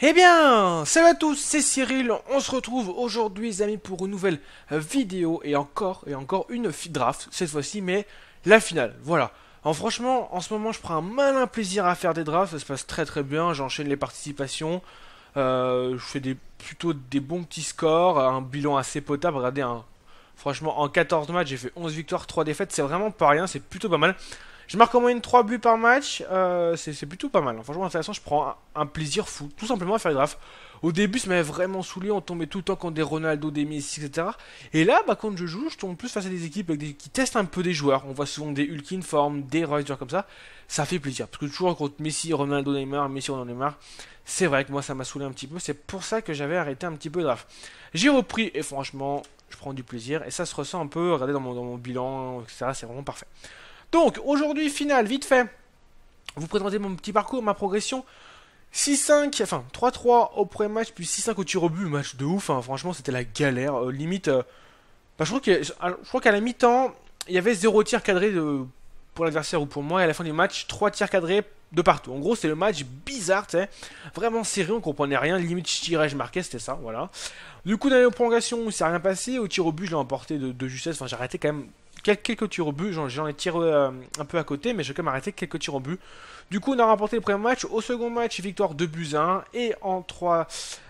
Eh bien, salut à tous, c'est Cyril, on se retrouve aujourd'hui les amis pour une nouvelle euh, vidéo et encore et encore une draft cette fois-ci mais la finale, voilà. En franchement, en ce moment je prends un malin plaisir à faire des drafts, ça se passe très très bien, j'enchaîne les participations, euh, je fais des, plutôt des bons petits scores, un bilan assez potable, regardez, hein. franchement en 14 matchs j'ai fait 11 victoires, 3 défaites, c'est vraiment pas rien, c'est plutôt pas mal. Je marque en moyenne 3 buts par match, euh, c'est plutôt pas mal. Hein. Franchement, intéressant, je prends un, plaisir fou, tout simplement à faire le draft. Au début, ça m'avait vraiment saoulé, on tombait tout le temps contre des Ronaldo, des Messi, etc. Et là, quand je joue, je tombe plus face à des équipes des, qui testent un peu des joueurs. On voit souvent des Hulk in des Royer comme ça. Ça fait plaisir, parce que toujours contre Messi, Ronaldo, Neymar, Messi, Ronaldo, Neymar, c'est vrai que moi, ça m'a saoulé un petit peu. C'est pour ça que j'avais arrêté un petit peu le draft. J'ai repris, et franchement, je prends du plaisir. Et ça se ressent un peu, regardez dans mon, dans mon bilan, etc. C'est vraiment parfait. Donc, aujourd'hui, final vite fait. Vous présentez mon petit parcours, ma progression. 6-5, enfin 3-3 au premier match, puis 6-5 au tir au but, match de ouf, hein. franchement c'était la galère, euh, limite, euh, bah, je crois qu'à la mi-temps, il y avait 0 tir cadré pour l'adversaire ou pour moi, et à la fin du match, 3 tirs cadrés de partout. En gros c'était le match bizarre, vraiment serré, on comprenait rien, limite je tirais, je marquais, c'était ça, voilà. Du coup dans les prolongations, s'est rien passé, au tir au but je l'ai emporté de, de justesse, enfin j'ai arrêté quand même quelques tirs au but. J'en ai tiré euh, un peu à côté, mais j'ai quand même arrêté quelques tirs au but. Du coup, on a remporté le premier match. Au second match, victoire 2 buts 1. Et, en 3...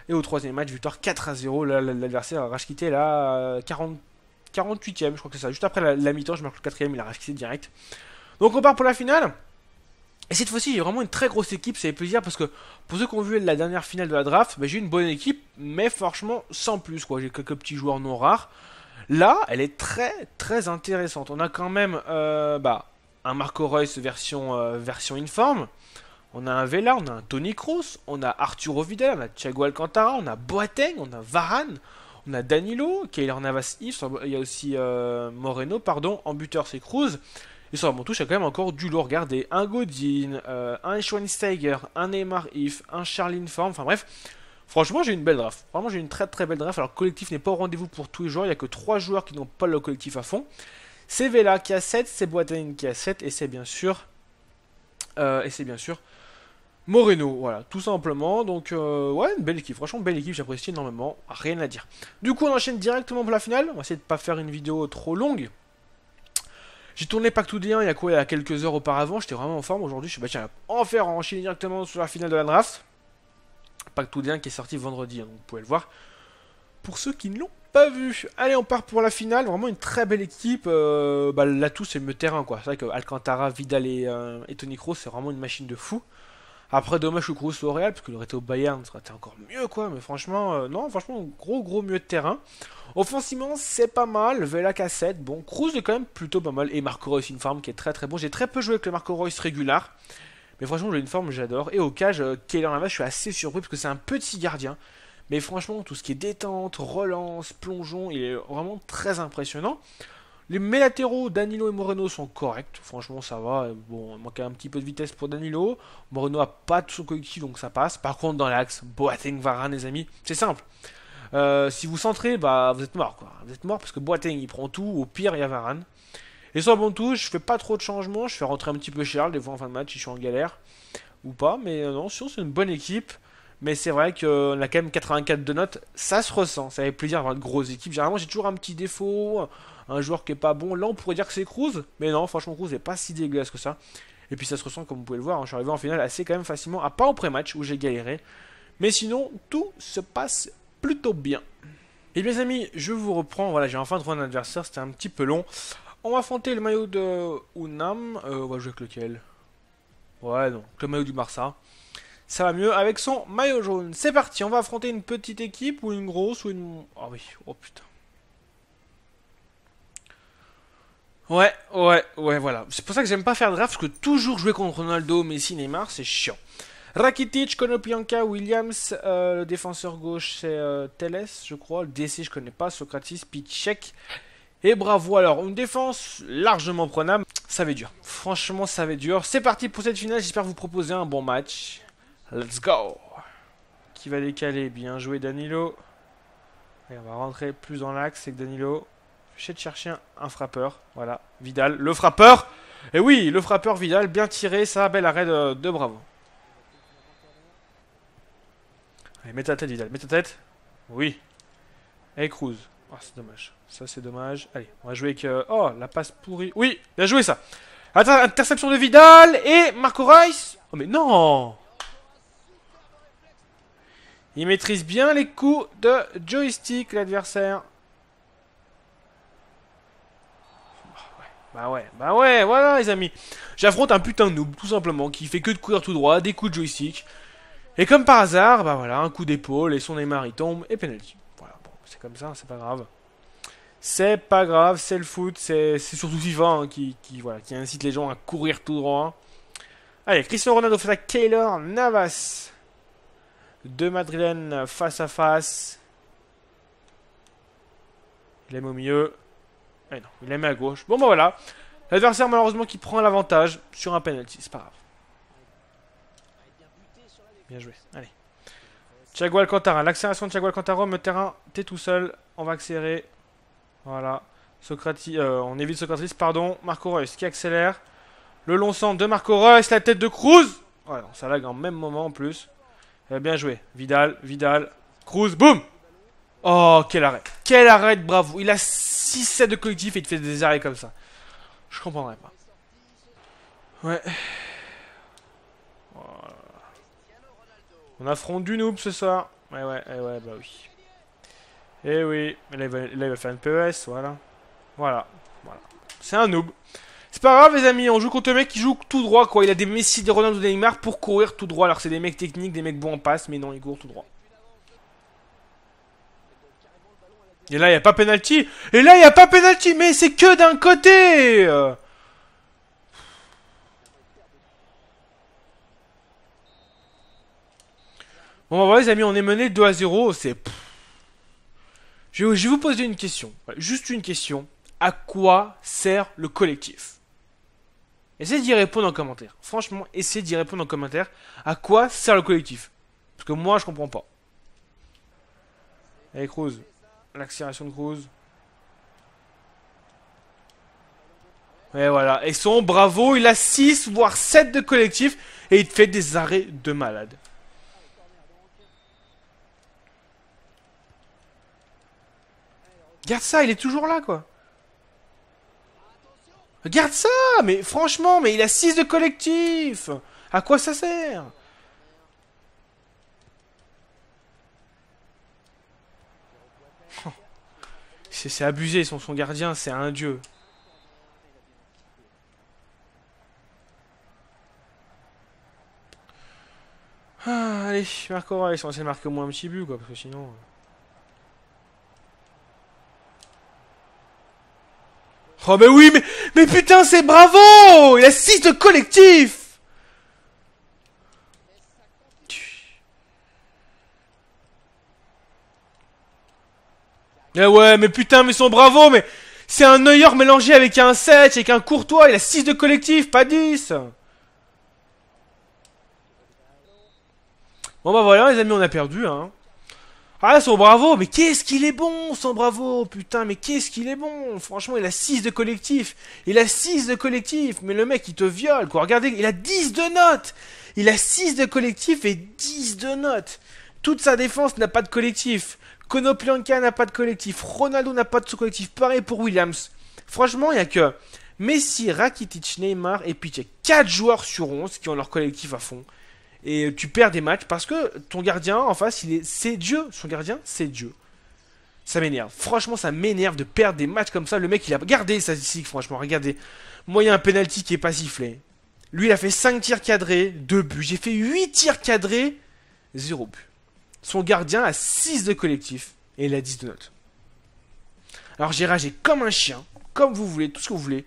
et au troisième match, victoire 4 à 0. L'adversaire a racheté la 48 euh, ème je crois que c'est ça. Juste après la, mi-temps, je marque le quatrième, il a racheté direct. Donc on part pour la finale. Et cette fois-ci, j'ai vraiment une très grosse équipe, ça fait plaisir parce que pour ceux qui ont vu la dernière finale de la draft, ben, j'ai une bonne équipe, mais franchement sans plus quoi. J'ai quelques petits joueurs non rares. Là, elle est très très intéressante. On a quand même euh, bah, un Marco Royce version, euh, version informe. On a un Vela, on a un Tony Cruz, on a Arturo Vidal, on a Thiago Alcantara, on a Boateng, on a Varane, on a Danilo, Keylor Navas Yves, il y a aussi euh, Moreno, pardon, en buteur c'est Cruz. Et sur mon touche, il y a quand même encore du lourd. Regardez, un Godin, un Schweinsteiger, un Neymar If, un Charlie Inform, enfin bref, Franchement, j'ai une belle draft. Vraiment, j'ai une très très belle draft. Alors, collectif n'est pas au rendez-vous pour tous les joueurs. Il n'y a que 3 joueurs qui n'ont pas le collectif à fond. C'est Vela qui a 7, c'est Boateng qui a 7, et c'est bien sûr. Euh, et c'est bien sûr. Moreno, voilà, tout simplement. Donc, euh, ouais, une belle équipe. Franchement, belle équipe, j'apprécie énormément. Rien à dire. Du coup, on enchaîne directement pour la finale. On va essayer de ne pas faire une vidéo trop longue. J'ai tourné pas tout D1 il y a quoi, il y a quelques heures auparavant. J'étais vraiment en forme. Aujourd'hui, je suis bah, en faire enchaîner directement sur la finale de la draft. Pactoudien qui est sorti vendredi, donc hein, vous pouvez le voir. Pour ceux qui ne l'ont pas vu, allez, on part pour la finale. Vraiment une très belle équipe. Euh, bah, L'atout, c'est le terrain, quoi. C'est vrai que Alcantara, Vidal et, euh, Tony Kroos, c'est vraiment une machine de fou. Après, dommage que Kroos soit au Real, parce qu'il aurait été au Bayern, ça aurait encore mieux, quoi. Mais franchement, euh, non, franchement, gros, gros mieux de terrain. Offensivement, c'est pas mal. Vela cassette, bon. Kroos est quand même plutôt pas mal. Et Marco Reus, une forme qui est très, très bon. J'ai très peu joué avec le Marco Reus régulier, mais franchement, j'ai une forme, j'adore. Et au cage, euh, Keller Navas, je suis assez surpris parce que c'est un petit gardien. Mais franchement, tout ce qui est détente, relance, plongeon, il est vraiment très impressionnant. Les mélatéraux Danilo et Moreno, sont corrects. Franchement, ça va. Bon, il manquait un petit peu de vitesse pour Danilo. Moreno a pas de son coéquipier, donc ça passe. Par contre, dans l'axe, Boateng, Varane, les amis, c'est simple. Euh, si vous centrez, bah, vous êtes mort, quoi. Vous êtes mort parce que Boateng, il prend tout. Au pire, il y a Varane. Et sur bon touche, je fais pas trop de changements. Je fais rentrer un petit peu Charles, des fois en fin de match, si je suis en galère ou pas. Mais euh, non, sinon, c'est une bonne équipe. Mais c'est vrai qu'on a quand même 84 de notes. Ça se ressent. Ça fait plaisir d'avoir une grosse équipe Généralement, j'ai toujours un petit défaut, un joueur qui est pas bon. Là, on pourrait dire que c'est Cruz. Mais non, franchement, Cruz n'est pas si dégueulasse que ça. Et puis ça se ressent, comme vous pouvez le voir. Hein, je suis arrivé en finale assez quand même facilement, à pas au pré-match où j'ai galéré. Mais sinon, tout se passe plutôt bien. Et bien, amis, je vous reprends. Voilà, j'ai enfin trouvé un adversaire. C'était un petit peu long. On va affronter le maillot de Unam. Euh, on va jouer avec lequel Ouais, donc le maillot du Barça. Ça va mieux avec son maillot jaune. C'est parti, on va affronter une petite équipe ou une grosse ou une... Ah oui, oh putain. Ouais, ouais, ouais, voilà. C'est pour ça que j'aime pas faire draft, parce que toujours jouer contre Ronaldo, Messi, Neymar, c'est chiant. Rakitic, Konopianka, Williams, euh, le défenseur gauche c'est euh, Teles, je crois. Le DC, je connais pas. Socrates, Pichek, et bravo alors, une défense largement prenable. Ça va être dur. Franchement, ça va être dur. C'est parti pour cette finale. J'espère vous proposer un bon match. Let's go Qui va décaler Bien joué Danilo. Et on va rentrer plus dans l'axe avec Danilo. J'ai de chercher un, frappeur. Voilà, Vidal. Le frappeur Et oui, le frappeur Vidal. Bien tiré, ça. Bel arrêt de, bravo. Allez, mets ta tête Vidal. Mets ta tête. Oui. Et Cruz. Ah, c'est dommage. Ça, c'est dommage. Allez, on va jouer avec... Euh, oh, la passe pourrie. Oui, bien joué, ça. Interception de Vidal et Marco Reis. Oh, mais non Il maîtrise bien les coups de joystick, l'adversaire. Bah ouais, bah ouais, voilà les amis. J'affronte un putain de noob, tout simplement, qui fait que de courir tout droit, des coups de joystick. Et comme par hasard, bah voilà, un coup d'épaule et son Neymar il tombe et penalty c'est comme ça, c'est pas grave. C'est pas grave, c'est le foot, c'est surtout Vivant hein, qui, incite les gens à courir tout droit. Allez, Cristiano Ronaldo face à Kaylor Navas. De Madrilènes face à face. Il aime au milieu. Eh non, il aime à gauche. Bon, bah voilà. L'adversaire, malheureusement, qui prend l'avantage sur un penalty. C'est pas grave. Bien joué. Allez. Chagual Alcantara. L'accélération de Chagual Alcantara, me terrain, t'es tout seul. On va accélérer. Voilà. Socratis, euh, on évite Socratis, pardon. Marco Reus qui accélère. Le long centre de Marco Reus, la tête de Cruz. Ouais, ça lag en même moment en plus. Eh bien joué. Vidal, Vidal, Cruz, boum Oh, quel arrêt. Quel arrêt bravo. Il a 6-7 de collectif et il fait des arrêts comme ça. Je comprendrais pas. Ouais. On affronte du noob ce soir. Ouais, ouais, eh ouais, bah oui. Eh oui, là il, va, faire une PES, voilà. Voilà, voilà. C'est un noob. C'est pas grave les amis, on joue contre un mec qui joue tout droit quoi. Il a des Messi, des Ronaldo, des Neymar pour courir tout droit. Alors c'est des mecs techniques, des mecs bons en passe, mais non, ils courent tout droit. Et là, il n'y a pas penalty. Et là, il n'y a pas penalty, mais c'est que d'un côté Bon, bah, voilà, les amis, on est mené 2 à 0. C'est. Je vais vous poser une question. Juste une question. À quoi sert le collectif Essayez d'y répondre en commentaire. Franchement, essayez d'y répondre en commentaire. À quoi sert le collectif Parce que moi, je comprends pas. Allez, Cruz. L'accélération de Cruz. Et voilà. Et son bravo, il a 6 voire 7 de collectif. Et il fait des arrêts de malade. Regarde ça, il est toujours là, quoi. Garde ça Mais franchement, mais il a 6 de collectif À quoi ça sert C'est abusé, son, son gardien, c'est un dieu. Ah, allez, Marco, ils sont censé marquer au moins un petit but, quoi, parce que sinon... Euh. Oh mais oui, mais, mais putain, c'est bravo Il a 6 de collectif Eh ouais, mais putain, mais son bravo, mais... C'est un Neuer mélangé avec un 7, avec un Courtois, il a 6 de collectif, pas 10 Bon bah voilà les amis, on a perdu, hein. Ah, son Bravo, mais qu'est-ce qu'il est bon, son Bravo Putain, mais qu'est-ce qu'il est bon Franchement, il a 6 de collectif. Il a 6 de collectif. Mais le mec, il te viole, quoi. Regardez, il a 10 de notes. Il a 6 de collectif et 10 de notes. Toute sa défense n'a pas de collectif. Konoplyanka n'a pas de collectif. Ronaldo n'a pas de collectif. Pareil pour Williams. Franchement, il n'y a que Messi, Rakitic, Neymar et puis a 4 joueurs sur 11 qui ont leur collectif à fond. Et tu perds des matchs parce que ton gardien en face, il est, c'est Dieu. Son gardien, c'est Dieu. Ça m'énerve. Franchement, ça m'énerve de perdre des matchs comme ça. Le mec, il a gardé sa statistique, franchement. Regardez. Moi, il y a un penalty qui est pas sifflé. Lui, il a fait 5 tirs cadrés, 2 buts. J'ai fait 8 tirs cadrés, 0 but. Son gardien a 6 de collectif et il a 10 de notes. Alors j'ai ragé comme un chien, comme vous voulez, tout ce que vous voulez.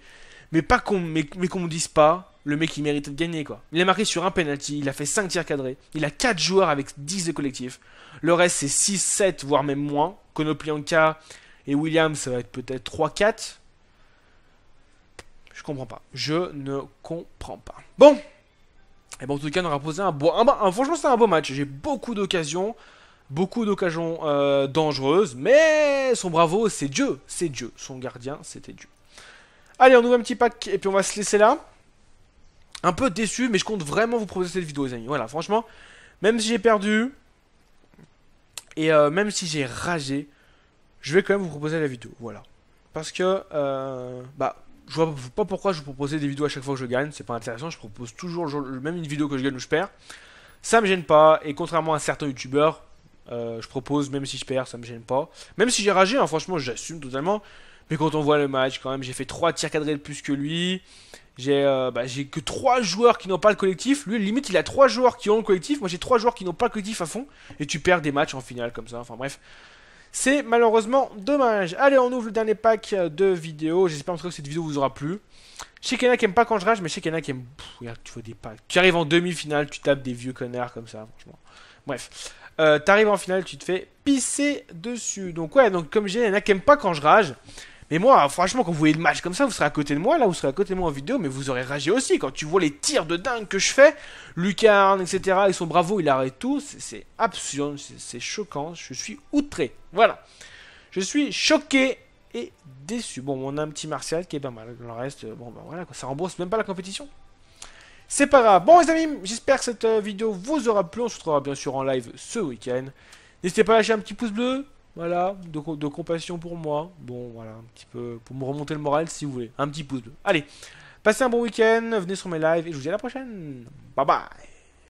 Mais pas qu'on mais, mais qu'on me dise pas le mec il méritait de gagner quoi. Il a marqué sur un penalty, il a fait 5 tirs cadrés, il a 4 joueurs avec 10 de collectif. Le reste c'est 6, 7, voire même moins. Konoplianka et Williams ça va être peut-être 3, 4. Je comprends pas. Je ne comprends pas. Bon Et eh bon en tout cas on aura posé un bon franchement c'est un beau match. J'ai beaucoup d'occasions. Beaucoup d'occasions euh, dangereuses. Mais son bravo, c'est Dieu. C'est Dieu. Son gardien, c'était Dieu. Allez, on ouvre un petit pack et puis on va se laisser là un peu déçu, mais je compte vraiment vous proposer cette vidéo, les amis. Voilà, franchement, même si j'ai perdu, et euh, même si j'ai ragé, je vais quand même vous proposer la vidéo, voilà. Parce que, euh, bah, je vois pas pourquoi je vous proposais des vidéos à chaque fois que je gagne, c'est pas intéressant, je propose toujours même une vidéo que je gagne ou je perds. Ça me gêne pas, et contrairement à certains youtubeurs, euh, je propose même si je perds, ça me gêne pas. Même si j'ai ragé, hein, franchement, j'assume totalement. Mais quand on voit le match, quand même, j'ai fait 3 tirs cadrés de plus que lui. J'ai euh, bah, que 3 joueurs qui n'ont pas le collectif. Lui, limite, il a 3 joueurs qui ont le collectif. Moi, j'ai 3 joueurs qui n'ont pas le collectif à fond. Et tu perds des matchs en finale comme ça. Enfin, bref. C'est malheureusement dommage. Allez, on ouvre le dernier pack de vidéos. J'espère que cette vidéo vous aura plu. Je sais qu'il y en a qui aiment pas quand je rage, mais je sais qu'il y en a qui aiment. regarde, tu vois des packs. Tu arrives en demi-finale, tu tapes des vieux connards comme ça, franchement. Bref. Euh, t'arrives en finale, tu te fais pisser dessus. Donc ouais, donc comme j'ai, il y en a qui pas quand je rage. Mais moi, franchement, quand vous voyez le match comme ça, vous serez à côté de moi, là, vous serez à côté de moi en vidéo, mais vous aurez ragé aussi. Quand tu vois les tirs de dingue que je fais, Lucarne, etc., ils sont bravo, il arrête tout, c'est absurde, c'est choquant, je suis outré. Voilà. Je suis choqué et déçu. Bon, on a un petit Martial qui est pas mal. Le reste, bon, ben voilà, ça rembourse même pas la compétition. C'est pas grave. Bon les amis, j'espère que cette euh, vidéo vous aura plu. On se retrouvera bien sûr en live ce week-end. N'hésitez pas à lâcher un petit pouce bleu. Voilà, de, de, compassion pour moi. Bon, voilà, un petit peu pour me remonter le moral si vous voulez. Un petit pouce bleu. Allez, passez un bon week-end, venez sur mes lives et je vous dis à la prochaine. Bye bye